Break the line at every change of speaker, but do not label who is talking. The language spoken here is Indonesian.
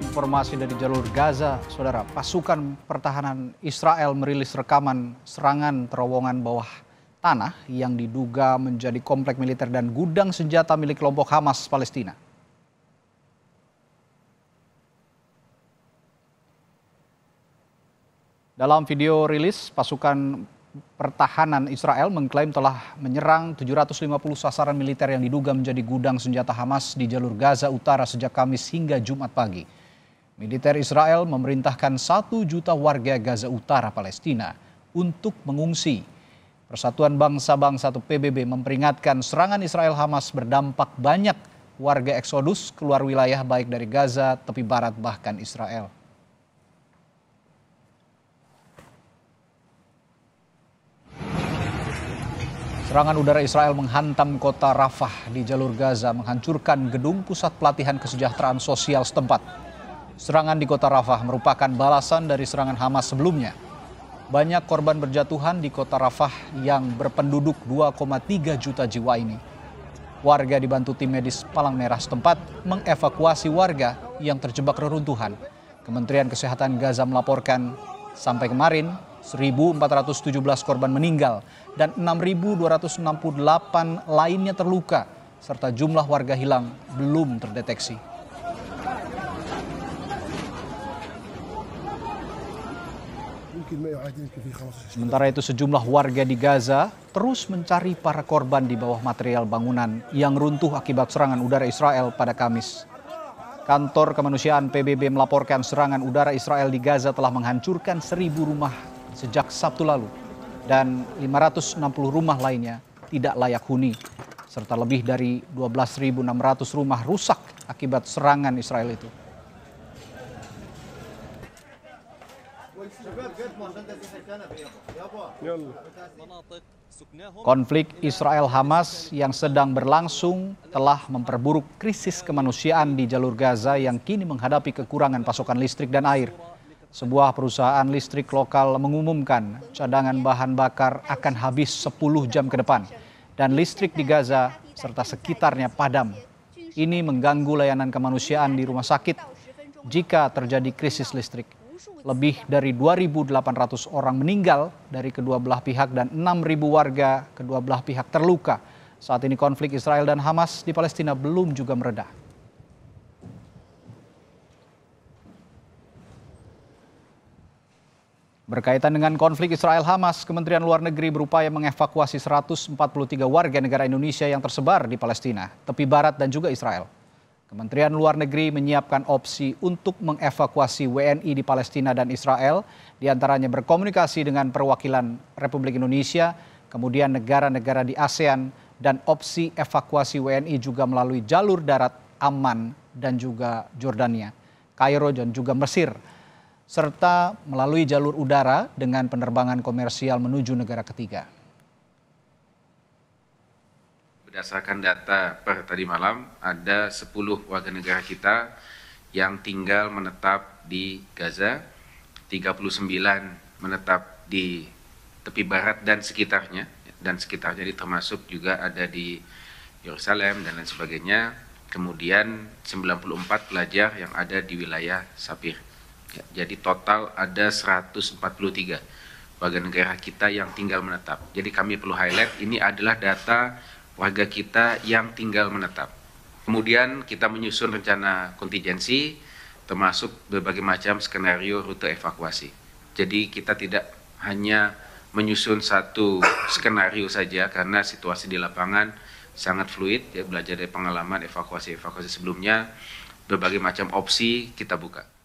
informasi dari jalur Gaza, saudara, pasukan pertahanan Israel merilis rekaman serangan terowongan bawah tanah yang diduga menjadi komplek militer dan gudang senjata milik kelompok Hamas Palestina. Dalam video rilis, pasukan pertahanan Israel mengklaim telah menyerang 750 sasaran militer yang diduga menjadi gudang senjata Hamas di jalur Gaza Utara sejak Kamis hingga Jumat pagi militer Israel memerintahkan satu juta warga Gaza Utara Palestina untuk mengungsi. Persatuan Bangsa-Bangsa atau PBB memperingatkan serangan Israel Hamas berdampak banyak warga eksodus keluar wilayah baik dari Gaza, tepi barat bahkan Israel. Serangan udara Israel menghantam kota Rafah di jalur Gaza, menghancurkan gedung pusat pelatihan kesejahteraan sosial setempat. Serangan di kota Rafah merupakan balasan dari serangan Hamas sebelumnya. Banyak korban berjatuhan di kota Rafah yang berpenduduk 2,3 juta jiwa ini. Warga dibantu tim medis Palang Merah setempat mengevakuasi warga yang terjebak reruntuhan. Kementerian Kesehatan Gaza melaporkan sampai kemarin 1.417 korban meninggal dan 6.268 lainnya terluka serta jumlah warga hilang belum terdeteksi. Sementara itu sejumlah warga di Gaza terus mencari para korban di bawah material bangunan yang runtuh akibat serangan udara Israel pada Kamis. Kantor Kemanusiaan PBB melaporkan serangan udara Israel di Gaza telah menghancurkan seribu rumah sejak Sabtu lalu dan 560 rumah lainnya tidak layak huni serta lebih dari 12.600 rumah rusak akibat serangan Israel itu. Konflik Israel-Hamas yang sedang berlangsung telah memperburuk krisis kemanusiaan di jalur Gaza yang kini menghadapi kekurangan pasokan listrik dan air. Sebuah perusahaan listrik lokal mengumumkan cadangan bahan bakar akan habis 10 jam ke depan dan listrik di Gaza serta sekitarnya padam. Ini mengganggu layanan kemanusiaan di rumah sakit jika terjadi krisis listrik. Lebih dari 2.800 orang meninggal dari kedua belah pihak dan 6.000 warga kedua belah pihak terluka. Saat ini konflik Israel dan Hamas di Palestina belum juga meredah. Berkaitan dengan konflik Israel-Hamas, Kementerian Luar Negeri berupaya mengevakuasi 143 warga negara Indonesia yang tersebar di Palestina, tepi barat dan juga Israel. Kementerian Luar Negeri menyiapkan opsi untuk mengevakuasi WNI di Palestina dan Israel, diantaranya berkomunikasi dengan perwakilan Republik Indonesia, kemudian negara-negara di ASEAN, dan opsi evakuasi WNI juga melalui jalur darat Aman dan juga Jordania, Kairo dan juga Mesir, serta melalui jalur udara dengan penerbangan komersial menuju negara ketiga
berdasarkan data per tadi malam ada 10 warga negara kita yang tinggal menetap di Gaza, 39 menetap di tepi barat dan sekitarnya dan sekitarnya jadi termasuk juga ada di Yerusalem dan lain sebagainya. Kemudian 94 pelajar yang ada di wilayah Sapir. Ya, jadi total ada 143 warga negara kita yang tinggal menetap. Jadi kami perlu highlight ini adalah data warga kita yang tinggal menetap. Kemudian kita menyusun rencana kontingensi termasuk berbagai macam skenario rute evakuasi. Jadi kita tidak hanya menyusun satu skenario saja karena situasi di lapangan sangat fluid ya belajar dari pengalaman evakuasi-evakuasi sebelumnya berbagai macam opsi kita buka.